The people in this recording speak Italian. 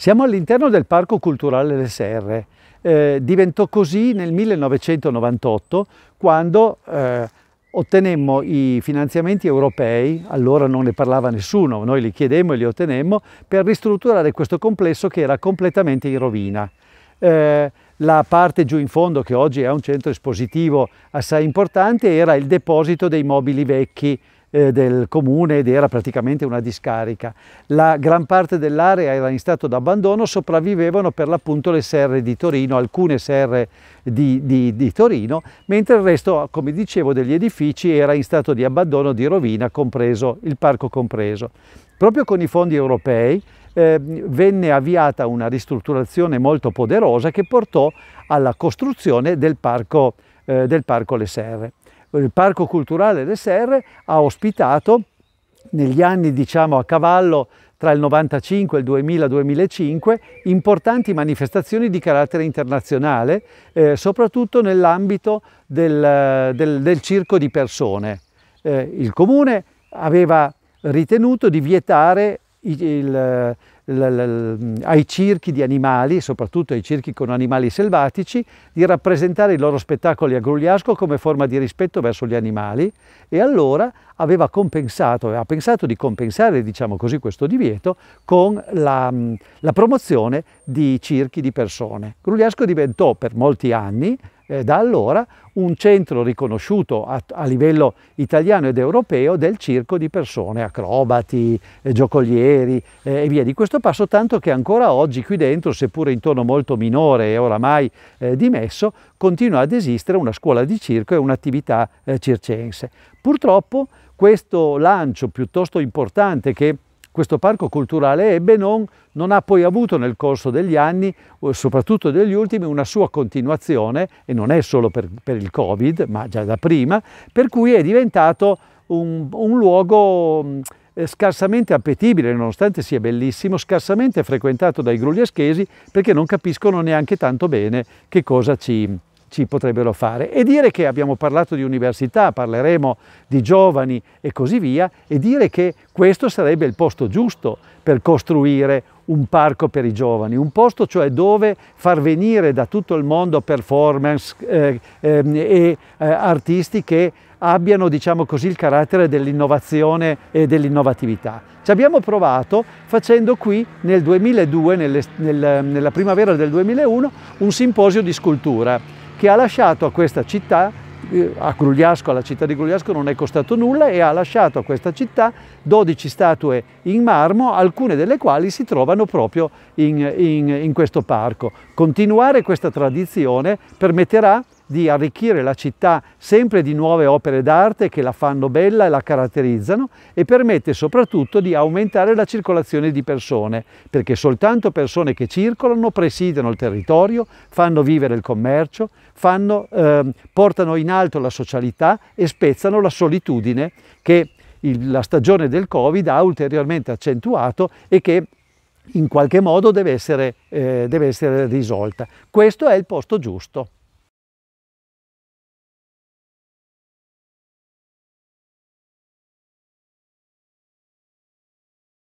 Siamo all'interno del Parco Culturale Le Serre. Eh, diventò così nel 1998 quando eh, ottenemmo i finanziamenti europei, allora non ne parlava nessuno, noi li chiedemmo e li ottenemmo, per ristrutturare questo complesso che era completamente in rovina. Eh, la parte giù in fondo, che oggi è un centro espositivo assai importante, era il deposito dei mobili vecchi, eh, del comune ed era praticamente una discarica. La gran parte dell'area era in stato d'abbandono, sopravvivevano per l'appunto le serre di Torino, alcune serre di, di, di Torino, mentre il resto, come dicevo, degli edifici era in stato di abbandono, di rovina, compreso il parco compreso. Proprio con i fondi europei eh, venne avviata una ristrutturazione molto poderosa che portò alla costruzione del parco, eh, del parco Le Serre il Parco Culturale delle Serre ha ospitato negli anni diciamo a cavallo tra il 95 e il 2000-2005 importanti manifestazioni di carattere internazionale, eh, soprattutto nell'ambito del, eh, del, del, circo di persone. Eh, il comune aveva ritenuto di vietare il, il ai circhi di animali, soprattutto ai circhi con animali selvatici, di rappresentare i loro spettacoli a Grugliasco come forma di rispetto verso gli animali e allora aveva compensato, aveva pensato di compensare diciamo così, questo divieto con la, mm, la promozione di circhi di persone. Grugliasco diventò per molti anni eh, da allora un centro riconosciuto a, a, livello italiano ed europeo del circo di persone, acrobati, eh, giocolieri eh, e via di questo passo, tanto che ancora oggi qui dentro, seppure in tono molto minore e oramai eh, dimesso, continua ad esistere una scuola di circo e un'attività eh, circense. Purtroppo questo lancio piuttosto importante che questo parco culturale ebbe non, non, ha poi avuto nel corso degli anni, soprattutto degli ultimi, una sua continuazione, e non è solo per, per il Covid, ma già da prima, per cui è diventato un, un luogo mm, eh, scarsamente appetibile, nonostante sia bellissimo, scarsamente frequentato dai grugliaschesi perché non capiscono neanche tanto bene che cosa ci, ci potrebbero fare e dire che abbiamo parlato di università, parleremo di giovani e così via e dire che questo sarebbe il posto giusto per costruire un parco per i giovani, un posto cioè dove far venire da tutto il mondo performance eh, eh, e eh, artisti che abbiano diciamo così, il carattere dell'innovazione e dell'innovatività. Ci abbiamo provato facendo qui nel 2002, nelle, nel, nella primavera del 2001, un simposio di scultura che ha lasciato a questa città, eh, a Grugliasco, alla città di Grugliasco non è costato nulla e ha lasciato a questa città 12 statue in marmo, alcune delle quali si trovano proprio in, in, in questo parco. Continuare questa tradizione permetterà di arricchire la città sempre di nuove opere d'arte che la fanno bella e la caratterizzano e permette soprattutto di aumentare la circolazione di persone, perché soltanto persone che circolano presidiano il territorio, fanno vivere il commercio, fanno, eh, portano in alto la socialità e spezzano la solitudine che il, la stagione del Covid ha ulteriormente accentuato e che in qualche modo deve essere, eh, deve essere risolta. Questo è il posto giusto.